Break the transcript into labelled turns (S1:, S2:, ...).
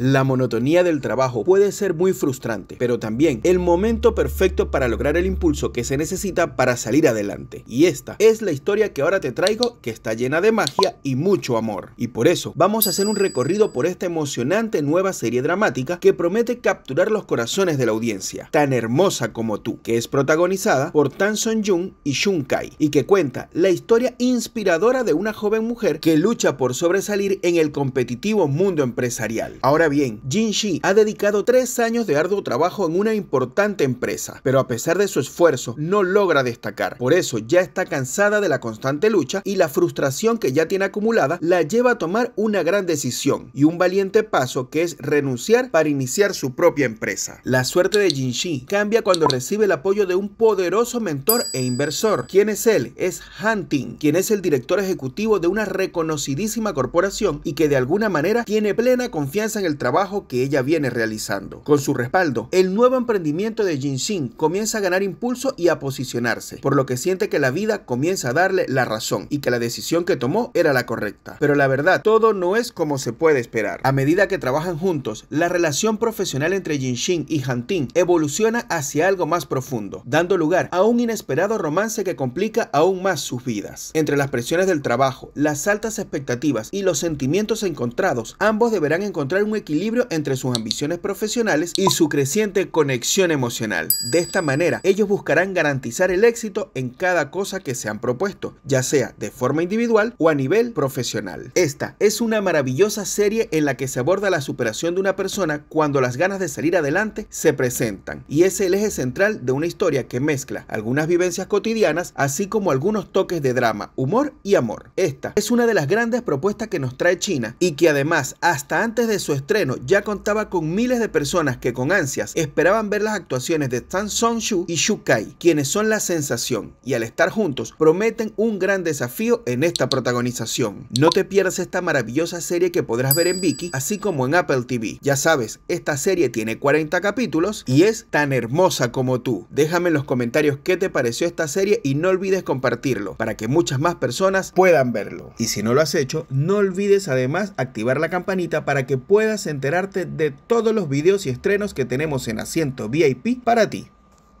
S1: La monotonía del trabajo puede ser muy frustrante, pero también el momento perfecto para lograr el impulso que se necesita para salir adelante. Y esta es la historia que ahora te traigo que está llena de magia y mucho amor. Y por eso vamos a hacer un recorrido por esta emocionante nueva serie dramática que promete capturar los corazones de la audiencia, tan hermosa como tú, que es protagonizada por Tan Son Jung y Shun Kai, y que cuenta la historia inspiradora de una joven mujer que lucha por sobresalir en el competitivo mundo empresarial bien, Jin Shi ha dedicado tres años de arduo trabajo en una importante empresa, pero a pesar de su esfuerzo no logra destacar. Por eso ya está cansada de la constante lucha y la frustración que ya tiene acumulada la lleva a tomar una gran decisión y un valiente paso que es renunciar para iniciar su propia empresa. La suerte de Jin Shi cambia cuando recibe el apoyo de un poderoso mentor e inversor. ¿Quién es él? Es Hunting, quien es el director ejecutivo de una reconocidísima corporación y que de alguna manera tiene plena confianza en el trabajo que ella viene realizando. Con su respaldo, el nuevo emprendimiento de Jinxin comienza a ganar impulso y a posicionarse, por lo que siente que la vida comienza a darle la razón y que la decisión que tomó era la correcta. Pero la verdad, todo no es como se puede esperar. A medida que trabajan juntos, la relación profesional entre Jinxin y Ting evoluciona hacia algo más profundo, dando lugar a un inesperado romance que complica aún más sus vidas. Entre las presiones del trabajo, las altas expectativas y los sentimientos encontrados, ambos deberán encontrar un equilibrio entre sus ambiciones profesionales y su creciente conexión emocional. De esta manera, ellos buscarán garantizar el éxito en cada cosa que se han propuesto, ya sea de forma individual o a nivel profesional. Esta es una maravillosa serie en la que se aborda la superación de una persona cuando las ganas de salir adelante se presentan, y es el eje central de una historia que mezcla algunas vivencias cotidianas, así como algunos toques de drama, humor y amor. Esta es una de las grandes propuestas que nos trae China y que además hasta antes de su estreno ya contaba con miles de personas que con ansias esperaban ver las actuaciones de Song Shu y Kai quienes son la sensación y al estar juntos prometen un gran desafío en esta protagonización. No te pierdas esta maravillosa serie que podrás ver en Viki, así como en Apple TV. Ya sabes, esta serie tiene 40 capítulos y es tan hermosa como tú. Déjame en los comentarios qué te pareció esta serie y no olvides compartirlo para que muchas más personas puedan verlo. Y si no lo has hecho, no olvides además activar la campanita para que puedas enterarte de todos los videos y estrenos que tenemos en Asiento VIP para ti.